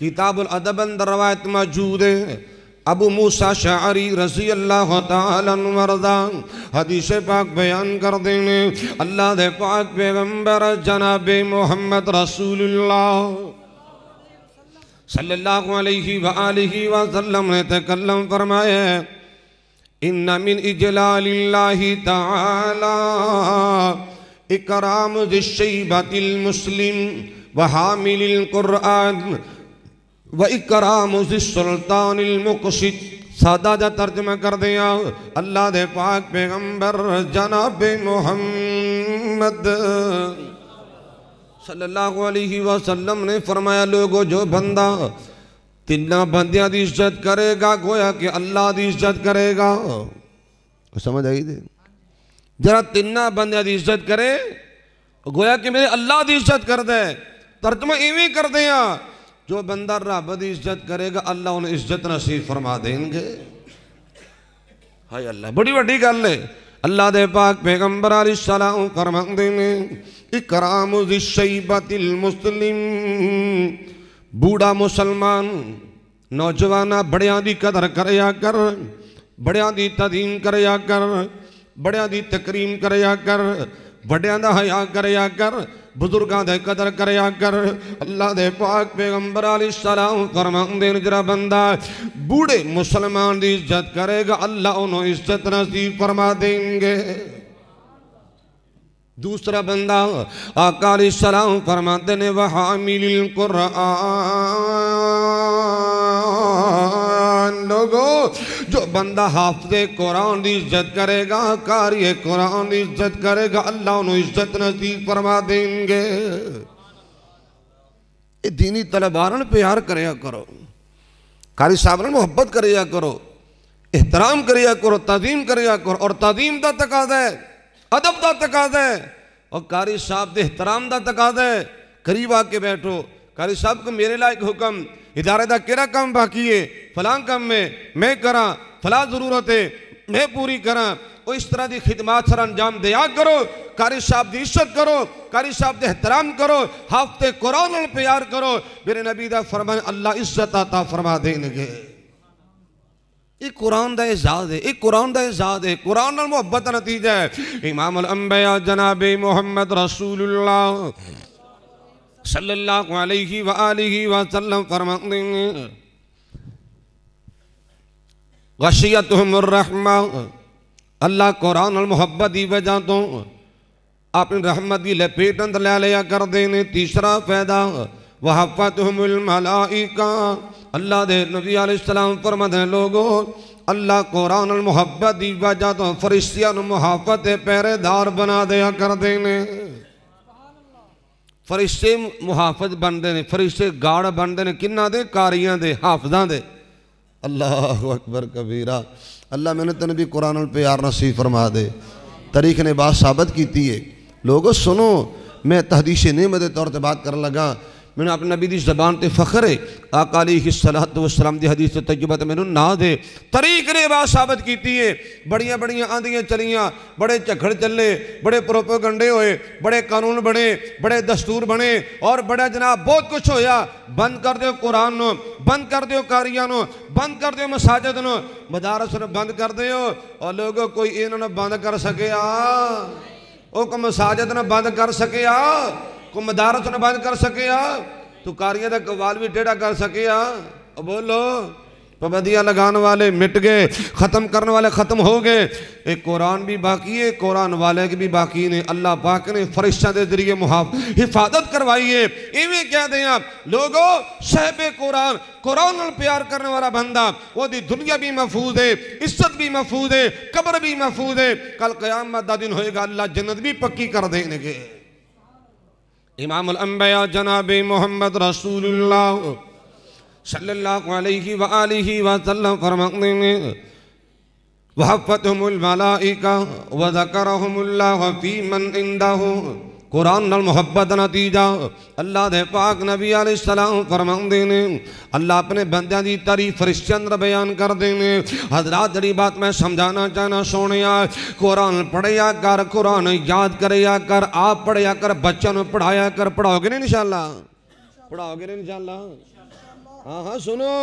किताबुलदबन रवायत मौजूद है अबू मूसा शारी रसी अल्लाह तर्दा हदीस पाक बयान कर देने अल्लाह दे पाक पैगम्बर जनाब मोहम्मद रसूलुल्लाह सल्लल्लाहु अलैहि वआलैहि वसल्लम ने तकल्लम फरमाया इन मिन इजलालिल्लाहि तआला इकराम जिशैबतिल मुस्लिम व हामिलिल कुरआन व इकराम सुल्तान मुकशिद सादा जा तर्जमा कर दिया अल्लाह दे पाक पैगंबर जनाब मोहम्मद सल्लल्लाहु अलैहि वसल्लम ने फरमाया लोगो जो बंदा तिना बंदियां की इज्जत करेगा गोया कि अल्लाह की इज्जत करेगा समझ आई दे जरा तिना बंदियां की इज्जत करे गोया कि मेरे अल्लाह की इज्जत कर दे तर्जमा इवें कर दे जो बंदा रब की इज्जत करेगा अल्लाह उन्हें इज्जत नसीब फरमा देंगे हाय अल्लाह बड़ी वही गल है अल्लाह दे पाक पैगंबर आली सलाम फरमाते ने इकराम शैबतिल मुस्लिम बूढ़ा मुसलमान नौजवाना बड़िया की कदर कर बड़िया की तदीम कर बड़िया की तकरीम कर बड़िया का हया कर बुजुर्गों की कदर करया कर अल्लाह दे पाक पैगंबर अली सलाम फरमाते जरा बंदा बूढ़े मुसलमान की इज्जत करेगा अल्लाह उन्होंने इज्जत नसीब फरमा देंगे दूसरा बंदा आकाली सलाम फरमाते ने वह मिल कुरान लोगों बंदा हाफते कुरान की इज्जत करेगा कार्य कुरान की इज्जत करेगा अल्लाह उन्होंने इज्जत नजदीक फरमा देंगे ये दीनी तलबार प्यार कराया करो कारी साहब ने मुहब्बत कराया करो एहतराम कराया करो तजीम कराया करो और तजीम का तकाजा है अदब का तकाजा है और कारी साहब के एहतराम का तकाजा है करीब आके बैठो कारी साहब को मेरे लायक हुक्म इदारे का केड़ा काम बाकी है फलां काम में मैं करा फला जरूरत है मैं पूरी करा और इस तरह की खिदमत सर अंजाम दया करो कारी साहब की इज्जत करो कारी साहब के एहतराम करो हफ्ते कुरान प्यार करो मेरे नबी का फरमान अल्लाह इज्जत आता फरमा देंगे एक कुरान का एजाज है एक कुरान का एजाज है कुरान मुहब्बत का नतीजा है इमाम अम्बया जनाब मोहम्मद रसूलुल्लाह सल्लल्लाहु अलैहि वसल्लम फरमाते हैं गशियत रहमा अल्लाह कुरान मुहब्बत की वजह तो अपनी रहमत की लपेट अंदर लै लिया करते हैं तीसरा फायदा वहाफत मलाइका अल्लाह दे नबी आलाम फरमद लोगो अल्लाह कुरान मुहब्बत की वजह तो फरिश्तिया मुहब्बत पहरेदार बना दिया करते हैं फरिश्ते मुहाफत बनते हैं फरिश्ते गाड़ बनते हैं किन्ना दे कारिया दे हाफजा दे अल्लाह अकबर कबीरा अल्लाह मैंने तेन भी कुरान प्यार नसीब फरमा दे तारीख ने बात साबित की है लोगों सुनो मैं तहदीश नमत तौर पर बात कर लगा मैंने अपने नबी की जबान से फखर है आकाली सलाहत वसलाम की हदीस से तजुबा तो मैंने ना दे तरीक ने आवाज साबित की है बड़िया बड़िया आंधिया चलिया बड़े झगड़ चले बड़े प्रोपोगंडे होए बड़े कानून बने बड़े दस्तूर बने और बड़ा जनाब बहुत कुछ होया बंद कर दौ कुरान बंद कर दौ कारिया बंद कर दौ मसाजिद मदारस बंद कर दौ और लोग कोई इन्होंने बंद कर सके आ मसाजद ना बंद कर सके आ को ਮਦਾਰਤ ਨੂੰ कर सके ਸਕੇ ਆ ਤੁਕਾਰੀਆਂ ਦਾ ਕਵਾਲ ਵੀ ਟੇੜਾ ਕਰ ਸਕੇ ਆ बोलो पाबंदियां लगाने वाले मिट गए ख़त्म करने वाले ख़त्म हो गए एक कुरान भी बाकी है कुरान वाले की भी बाकी ने अल्लाह पाक ने फरिश्ता के जरिए मुहाफ हिफाजत करवाई है इवें कह दें आप लोगो शहब कुरान कुरान प्यार करने वाला बंदा वो दी दुनिया भी महफूज है इज्जत भी महफूज है कब्र भी महफूज है कल क्यामत का दिन होएगा अल्लाह जन्नत भी पक्की कर देंगे इमामबिया जनाब मोहम्मद रसूलुल्लाह सल्लल्लाहु अलैहि वआलिहि वसल्लम फरमाते हैं वहफ़तहुल मलाइका व ज़करहुमुल्लाह फी मन इंदहु कुरान नाल मुहब्बत नतीजा अल्लाह दे पाक नबी सलाम फरमाते ने अल्लाह अपने बंद की तारीफ रिश्चंद्र बयान करते हैं हजरात जड़ी बात मैं समझाना चाहना सुने कुरान पढ़िया कर कुरान याद करिया कर आप पढ़िया कर बच्चों को पढ़ाया कर पढ़ाओगे नहीं इंशाला पढ़ाओगे नहीं इंशाला हाँ हाँ सुनो